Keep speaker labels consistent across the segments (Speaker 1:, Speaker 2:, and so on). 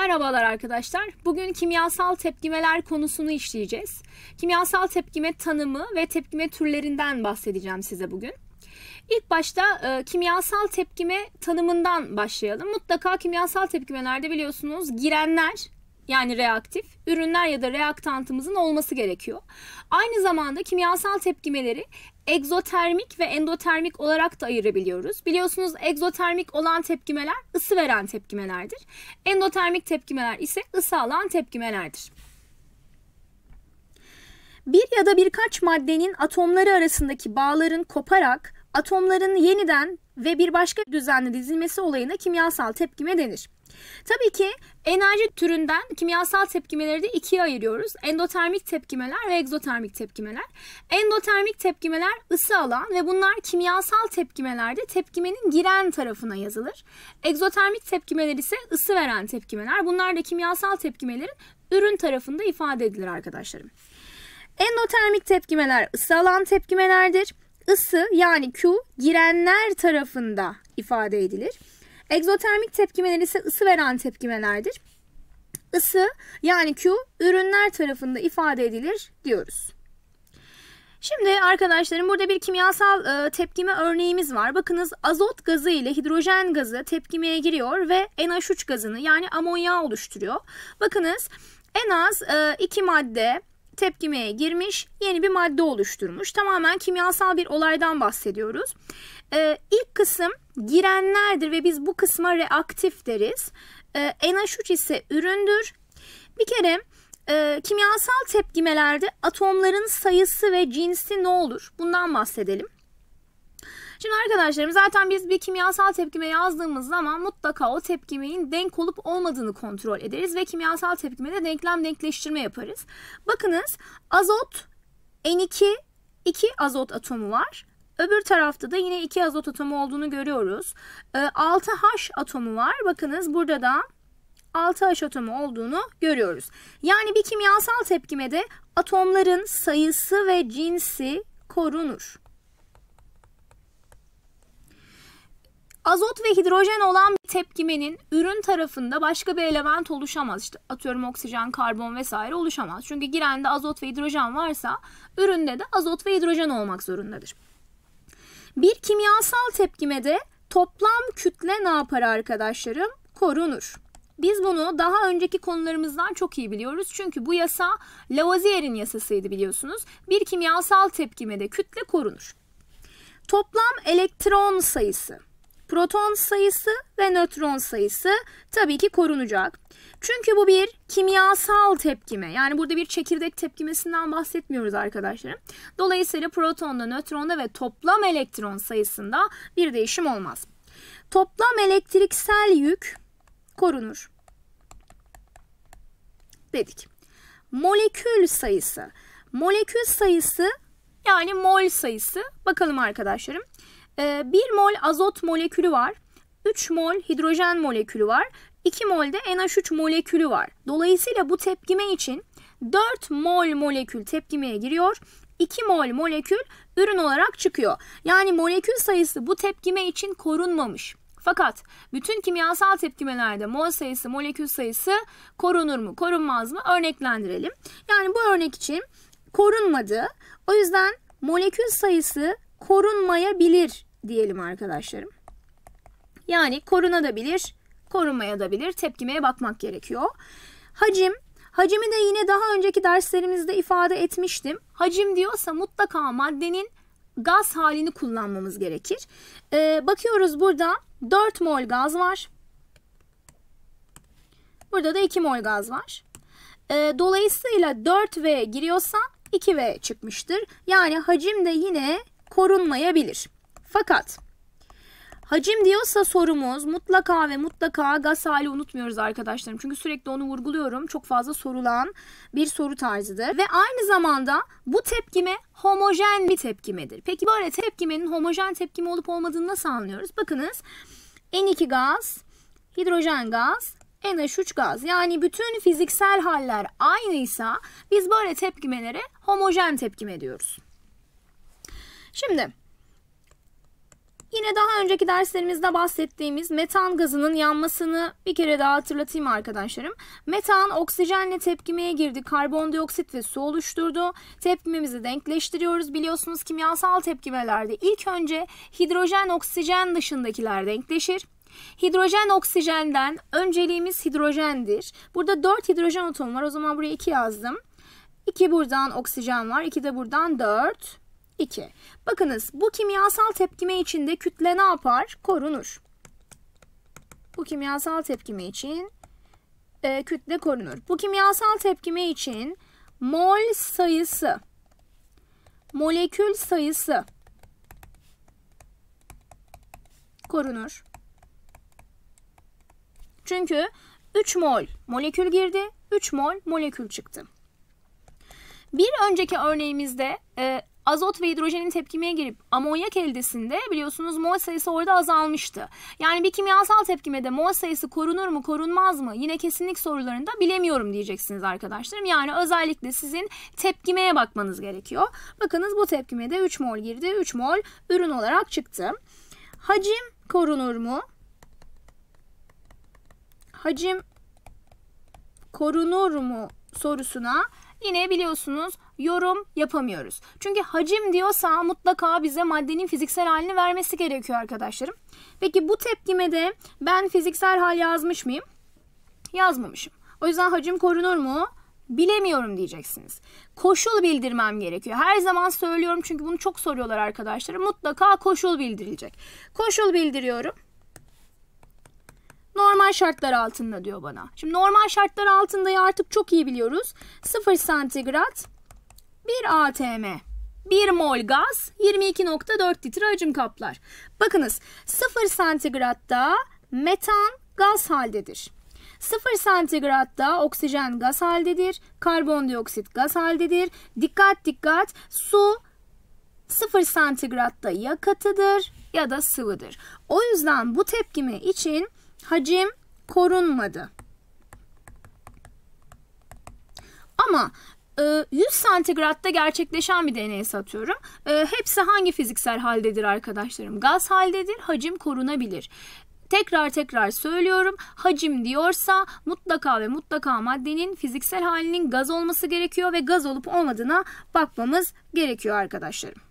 Speaker 1: Merhabalar arkadaşlar. Bugün kimyasal tepkimeler konusunu işleyeceğiz. Kimyasal tepkime tanımı ve tepkime türlerinden bahsedeceğim size bugün. İlk başta e, kimyasal tepkime tanımından başlayalım. Mutlaka kimyasal tepkimelerde biliyorsunuz girenler yani reaktif, ürünler ya da reaktantımızın olması gerekiyor. Aynı zamanda kimyasal tepkimeleri egzotermik ve endotermik olarak da ayırabiliyoruz. Biliyorsunuz egzotermik olan tepkimeler ısı veren tepkimelerdir. Endotermik tepkimeler ise ısı alan tepkimelerdir. Bir ya da birkaç maddenin atomları arasındaki bağların koparak atomların yeniden ve bir başka düzenle dizilmesi olayına kimyasal tepkime denir. Tabii ki enerji türünden kimyasal tepkimeleri de ikiye ayırıyoruz. Endotermik tepkimeler ve egzotermik tepkimeler. Endotermik tepkimeler ısı alan ve bunlar kimyasal tepkimelerde tepkimenin giren tarafına yazılır. Egzotermik tepkimeler ise ısı veren tepkimeler. Bunlar da kimyasal tepkimelerin ürün tarafında ifade edilir arkadaşlarım. Endotermik tepkimeler ısı alan tepkimelerdir. Isı yani Q girenler tarafında ifade edilir. Egzotermik tepkimeler ise ısı veren tepkimelerdir. Isı yani Q ürünler tarafında ifade edilir diyoruz. Şimdi arkadaşlarım burada bir kimyasal e, tepkime örneğimiz var. Bakınız azot gazı ile hidrojen gazı tepkimeye giriyor ve NH3 gazını yani amonya oluşturuyor. Bakınız en az e, iki madde tepkimeye girmiş, yeni bir madde oluşturmuş. Tamamen kimyasal bir olaydan bahsediyoruz. Ee, ilk kısım girenlerdir ve biz bu kısma reaktif deriz. Ee, NH3 ise üründür. Bir kere e, kimyasal tepkimelerde atomların sayısı ve cinsi ne olur? Bundan bahsedelim. Şimdi arkadaşlarım zaten biz bir kimyasal tepkime yazdığımız zaman mutlaka o tepkimenin denk olup olmadığını kontrol ederiz ve kimyasal tepkimede denklem denkleştirme yaparız. Bakınız azot N2 2 azot atomu var. Öbür tarafta da yine 2 azot atomu olduğunu görüyoruz. 6H ee, atomu var. Bakınız burada da 6H atomu olduğunu görüyoruz. Yani bir kimyasal tepkimede atomların sayısı ve cinsi korunur. azot ve hidrojen olan bir tepkimenin ürün tarafında başka bir element oluşamaz. İşte atıyorum oksijen, karbon vesaire oluşamaz. Çünkü girende azot ve hidrojen varsa üründe de azot ve hidrojen olmak zorundadır. Bir kimyasal tepkimede toplam kütle ne yapar arkadaşlarım? Korunur. Biz bunu daha önceki konularımızdan çok iyi biliyoruz. Çünkü bu yasa Lavoisier'in yasasıydı biliyorsunuz. Bir kimyasal tepkimede kütle korunur. Toplam elektron sayısı proton sayısı ve nötron sayısı tabii ki korunacak. Çünkü bu bir kimyasal tepkime. Yani burada bir çekirdek tepkimesinden bahsetmiyoruz arkadaşlarım. Dolayısıyla protonda, nötronda ve toplam elektron sayısında bir değişim olmaz. Toplam elektriksel yük korunur. Dedik. Molekül sayısı. Molekül sayısı yani mol sayısı. Bakalım arkadaşlarım. 1 ee, mol azot molekülü var. 3 mol hidrojen molekülü var. 2 mol de NH3 molekülü var. Dolayısıyla bu tepkime için 4 mol molekül tepkimeye giriyor. 2 mol molekül ürün olarak çıkıyor. Yani molekül sayısı bu tepkime için korunmamış. Fakat bütün kimyasal tepkimelerde mol sayısı, molekül sayısı korunur mu, korunmaz mı örneklendirelim. Yani bu örnek için korunmadı. O yüzden molekül sayısı korunmayabilir diyelim arkadaşlarım. Yani korunabilir, korunmaya da bilir. Tepkimeye bakmak gerekiyor. Hacim Hacimi de yine daha önceki derslerimizde ifade etmiştim. Hacim diyorsa mutlaka maddenin gaz halini kullanmamız gerekir. Ee, bakıyoruz burada 4 mol gaz var. Burada da 2 mol gaz var. Ee, dolayısıyla 4V giriyorsa 2V çıkmıştır. Yani hacim de yine korunmayabilir. Fakat hacim diyorsa sorumuz mutlaka ve mutlaka gasali unutmuyoruz arkadaşlarım. Çünkü sürekli onu vurguluyorum. Çok fazla sorulan bir soru tarzıdır. Ve aynı zamanda bu tepkime homojen bir tepkimedir. Peki böyle tepkimenin homojen tepkime olup olmadığını nasıl anlıyoruz? Bakınız N2 gaz, hidrojen gaz, NH3 gaz. Yani bütün fiziksel haller aynıysa biz böyle tepkimelere homojen tepkime diyoruz. Şimdi Yine daha önceki derslerimizde bahsettiğimiz metan gazının yanmasını bir kere daha hatırlatayım arkadaşlarım. Metan oksijenle tepkimeye girdi. Karbondioksit ve su oluşturdu. Tepkimemizi denkleştiriyoruz. Biliyorsunuz kimyasal tepkimelerde ilk önce hidrojen oksijen dışındakiler denkleşir. Hidrojen oksijenden önceliğimiz hidrojendir. Burada 4 hidrojen atomu var. O zaman buraya 2 yazdım. 2 buradan oksijen var. 2 de buradan 4. 2. Bakınız bu kimyasal tepkime içinde kütle ne yapar? Korunur. Bu kimyasal tepkime için e, kütle korunur. Bu kimyasal tepkime için mol sayısı, molekül sayısı korunur. Çünkü 3 mol molekül girdi, 3 mol molekül çıktı. Bir önceki örneğimizde e, azot ve hidrojenin tepkimeye girip amonyak eldesinde biliyorsunuz mol sayısı orada azalmıştı. Yani bir kimyasal tepkimede mol sayısı korunur mu korunmaz mı yine kesinlik sorularında bilemiyorum diyeceksiniz arkadaşlarım. Yani özellikle sizin tepkimeye bakmanız gerekiyor. Bakınız bu tepkimede 3 mol girdi 3 mol ürün olarak çıktı. Hacim korunur mu? Hacim korunur mu sorusuna yine biliyorsunuz yorum yapamıyoruz. Çünkü hacim diyorsa mutlaka bize maddenin fiziksel halini vermesi gerekiyor arkadaşlarım. Peki bu tepkime de ben fiziksel hal yazmış mıyım? Yazmamışım. O yüzden hacim korunur mu? Bilemiyorum diyeceksiniz. Koşul bildirmem gerekiyor. Her zaman söylüyorum çünkü bunu çok soruyorlar arkadaşlarım. Mutlaka koşul bildirilecek. Koşul bildiriyorum normal şartlar altında diyor bana. Şimdi normal şartlar altındayı artık çok iyi biliyoruz. 0 santigrat 1 atm. 1 mol gaz 22.4 litre hacim kaplar. Bakınız 0 santigratta metan gaz haldedir. 0 santigratta oksijen gaz haldedir, karbondioksit gaz haldedir. Dikkat dikkat su 0 santigratta ya katıdır ya da sıvıdır. O yüzden bu tepkime için hacim korunmadı. Ama 100 e, santigratta gerçekleşen bir deneye satıyorum. E, hepsi hangi fiziksel haldedir arkadaşlarım? Gaz haldedir, hacim korunabilir. Tekrar tekrar söylüyorum. Hacim diyorsa mutlaka ve mutlaka maddenin fiziksel halinin gaz olması gerekiyor ve gaz olup olmadığına bakmamız gerekiyor arkadaşlarım.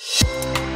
Speaker 1: Müzik